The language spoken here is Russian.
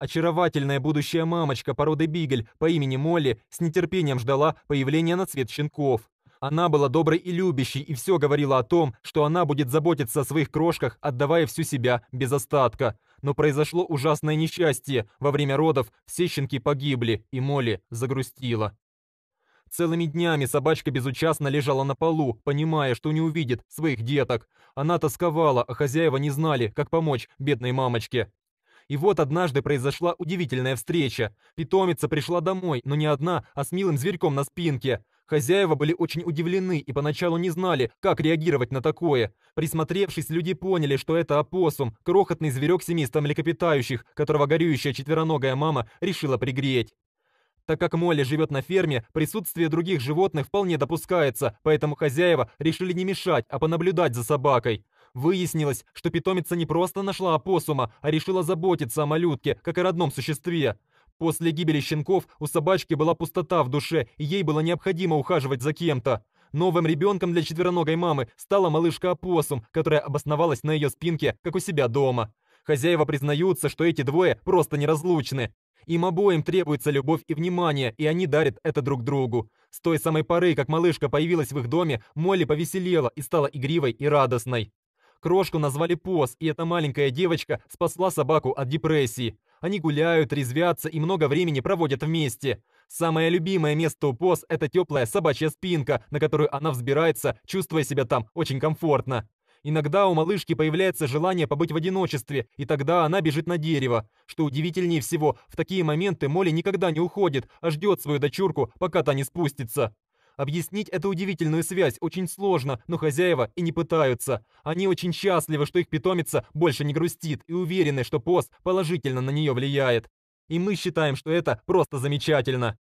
Очаровательная будущая мамочка породы бигль по имени Молли с нетерпением ждала появления на цвет щенков. Она была доброй и любящей, и все говорила о том, что она будет заботиться о своих крошках, отдавая всю себя без остатка. Но произошло ужасное несчастье. Во время родов все щенки погибли, и Молли загрустила. Целыми днями собачка безучастно лежала на полу, понимая, что не увидит своих деток. Она тосковала, а хозяева не знали, как помочь бедной мамочке. И вот однажды произошла удивительная встреча. Питомица пришла домой, но не одна, а с милым зверьком на спинке. Хозяева были очень удивлены и поначалу не знали, как реагировать на такое. Присмотревшись, люди поняли, что это опоссум, крохотный зверек семейства млекопитающих, которого горюющая четвероногая мама решила пригреть. Так как Молли живет на ферме, присутствие других животных вполне допускается, поэтому хозяева решили не мешать, а понаблюдать за собакой. Выяснилось, что питомица не просто нашла опоссума, а решила заботиться о малютке, как о родном существе. После гибели щенков у собачки была пустота в душе, и ей было необходимо ухаживать за кем-то. Новым ребенком для четвероногой мамы стала малышка-опоссум, которая обосновалась на ее спинке, как у себя дома. Хозяева признаются, что эти двое просто неразлучны. Им обоим требуется любовь и внимание, и они дарят это друг другу. С той самой поры, как малышка появилась в их доме, Молли повеселела и стала игривой и радостной. Крошку назвали Пос, и эта маленькая девочка спасла собаку от депрессии. Они гуляют, резвятся и много времени проводят вместе. Самое любимое место у Пос – это теплая собачья спинка, на которую она взбирается, чувствуя себя там очень комфортно. Иногда у малышки появляется желание побыть в одиночестве, и тогда она бежит на дерево. Что удивительнее всего, в такие моменты Молли никогда не уходит, а ждет свою дочурку, пока та не спустится. Объяснить эту удивительную связь очень сложно, но хозяева и не пытаются. Они очень счастливы, что их питомица больше не грустит и уверены, что пост положительно на нее влияет. И мы считаем, что это просто замечательно.